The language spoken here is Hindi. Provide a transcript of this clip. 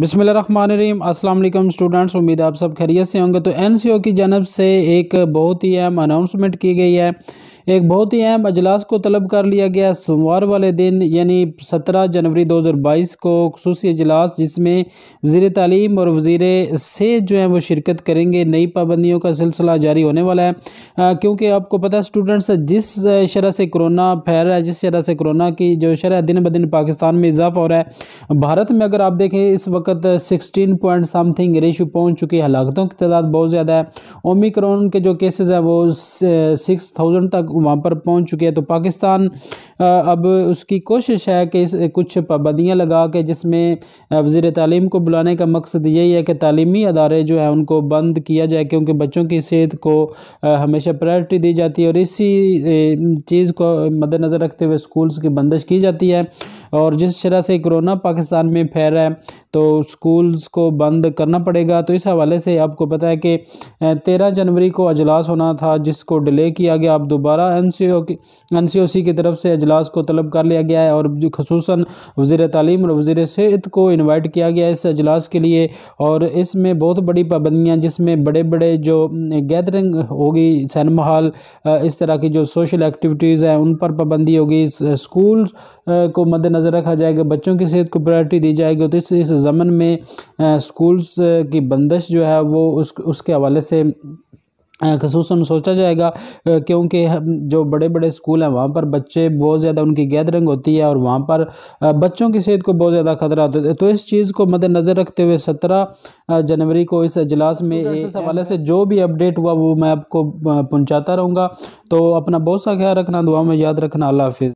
बिसमीम अस्सलाम स्टूडेंट्स उम्मीद आप सब खैरियत से होंगे तो एनसीओ की जानब से एक बहुत ही अहम अनाउंसमेंट की गई है एक बहुत ही अहम अजलास को तलब कर लिया गया सोमवार वाले दिन यानी सत्रह जनवरी दो हज़ार बाईस को खसूस अजलास जिसमें वजीर तालीम और वजीर से जो है वो शिरकत करेंगे नई पाबंदियों का सिलसिला जारी होने वाला है क्योंकि आपको पता है स्टूडेंट्स जिस शरह से कोरोना फैल रहा है जिस शरह से कोरोना की जो शरह दिन ब दिन पाकिस्तान में इजाफा हो रहा है भारत में अगर आप देखें इस वक्त सिक्सटीन पॉइंट समथिंग रेशो पहुँच चुकी है हलाकतों की तादाद बहुत ज़्यादा है ओमिक्रोन के जो केसेज़ हैं वो सिक्स थाउजेंड तक वहाँ पर पहुँच चुके हैं तो पाकिस्तान अब उसकी कोशिश है कि इस कुछ पाबंदियाँ लगा के जिसमें वज़ी तालीम को बुलाने का मकसद यही है कि तालीमी अदारे जो हैं उनको बंद किया जाए क्योंकि बच्चों की सेहत को हमेशा प्रायोरिटी दी जाती है और इसी चीज़ को मद्दनज़र रखते हुए स्कूल्स की बंदिश की जाती है और जिस शरह से कोरोना पाकिस्तान में फैल रहा है तो स्कूल्स को बंद करना पड़ेगा तो इस हवाले से आपको पता है कि तेरह जनवरी को अजलास होना था जिसको डिले किया गया अब दोबारा एन सी ओ की एन सी ओ सी की तरफ से अजलास को तलब कर लिया गया है और खसूस वजीर तालीम और वजीर सेहत को इन्वाइट किया गया इस अजलास के लिए और इसमें बहुत बड़ी पाबंदियाँ जिसमें बड़े बड़े जो गैदरिंग होगी सिनेमा हॉल इस तरह की जो सोशल एक्टिविटीज़ हैं उन पर पाबंदी होगी स्कूल को मद्देनज़र रखा जाएगा बच्चों की सेहत को प्रायोरिटी दी जाएगी तो इस ज़मन में स्कूल्स की बंदिश जो है वो उस उसके हवाले से खसूस सोचा जाएगा क्योंकि जो बड़े बड़े स्कूल हैं वहाँ पर बच्चे बहुत ज़्यादा उनकी गैदरिंग होती है और वहाँ पर बच्चों की सेहत को बहुत ज़्यादा खतरा होता है तो इस चीज़ को मद्दनज़र रखते हुए सत्रह जनवरी को इस अजलास में इस हवाले से जो भी अपडेट हुआ वो मैं आपको पहुँचाता रहूँगा तो अपना बहुत सा ख्याल रखना दुआ में याद रखना अल्लाह हाफिज़